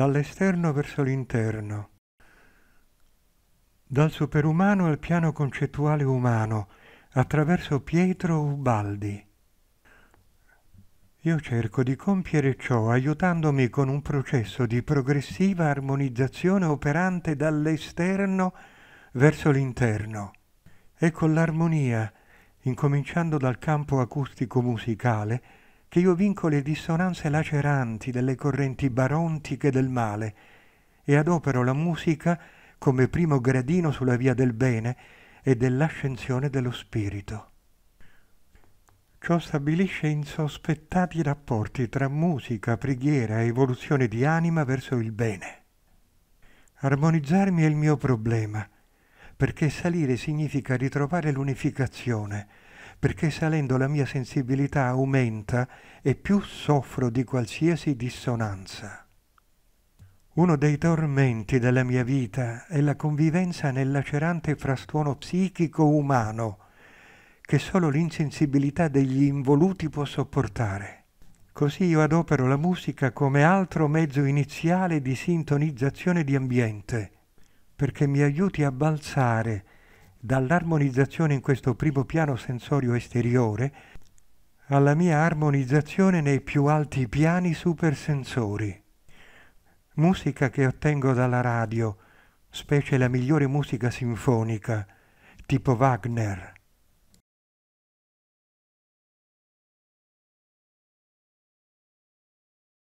dall'esterno verso l'interno, dal superumano al piano concettuale umano, attraverso Pietro Ubaldi. Io cerco di compiere ciò aiutandomi con un processo di progressiva armonizzazione operante dall'esterno verso l'interno e con l'armonia, incominciando dal campo acustico musicale, che io vinco le dissonanze laceranti delle correnti barontiche del male e adopero la musica come primo gradino sulla via del bene e dell'ascensione dello spirito. Ciò stabilisce insospettati rapporti tra musica, preghiera e evoluzione di anima verso il bene. Armonizzarmi è il mio problema, perché salire significa ritrovare l'unificazione, perché salendo la mia sensibilità aumenta e più soffro di qualsiasi dissonanza. Uno dei tormenti della mia vita è la convivenza nel lacerante frastuono psichico umano che solo l'insensibilità degli involuti può sopportare. Così io adopero la musica come altro mezzo iniziale di sintonizzazione di ambiente, perché mi aiuti a balzare dall'armonizzazione in questo primo piano sensorio esteriore alla mia armonizzazione nei più alti piani supersensori. Musica che ottengo dalla radio, specie la migliore musica sinfonica, tipo Wagner,